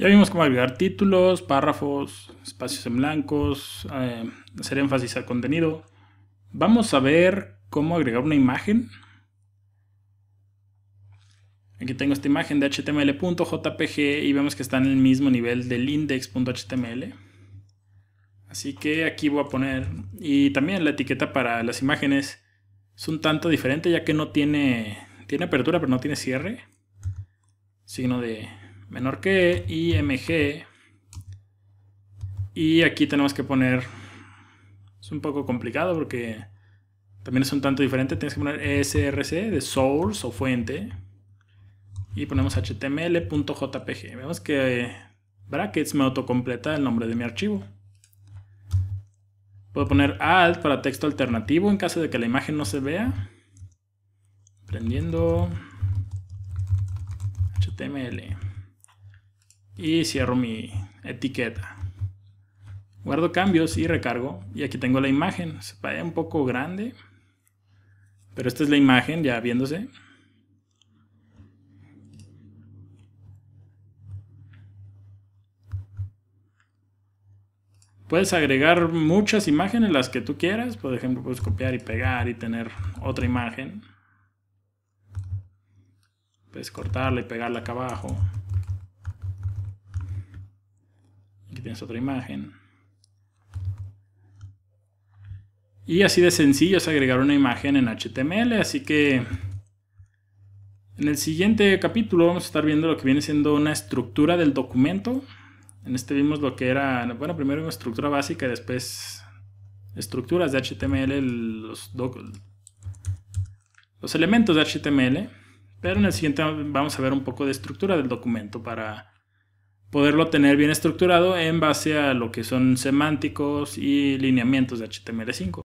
Ya vimos cómo agregar títulos, párrafos, espacios en blancos, eh, hacer énfasis al contenido. Vamos a ver cómo agregar una imagen. Aquí tengo esta imagen de html.jpg y vemos que está en el mismo nivel del index.html. Así que aquí voy a poner, y también la etiqueta para las imágenes es un tanto diferente ya que no tiene, tiene apertura pero no tiene cierre. Signo de menor que img. Y aquí tenemos que poner... Es un poco complicado porque también es un tanto diferente. Tienes que poner e src de source o fuente. Y ponemos html.jpg. Vemos que brackets me autocompleta el nombre de mi archivo. Puedo poner alt para texto alternativo en caso de que la imagen no se vea. Prendiendo HTML y cierro mi etiqueta. Guardo cambios y recargo. Y aquí tengo la imagen. Se ve un poco grande. Pero esta es la imagen ya viéndose. Puedes agregar muchas imágenes, las que tú quieras. Por ejemplo, puedes copiar y pegar y tener otra imagen. Puedes cortarla y pegarla acá abajo. otra imagen. Y así de sencillo es agregar una imagen en HTML, así que en el siguiente capítulo vamos a estar viendo lo que viene siendo una estructura del documento. En este vimos lo que era, bueno, primero una estructura básica y después estructuras de HTML, los, doc, los elementos de HTML. Pero en el siguiente vamos a ver un poco de estructura del documento para poderlo tener bien estructurado en base a lo que son semánticos y lineamientos de HTML5.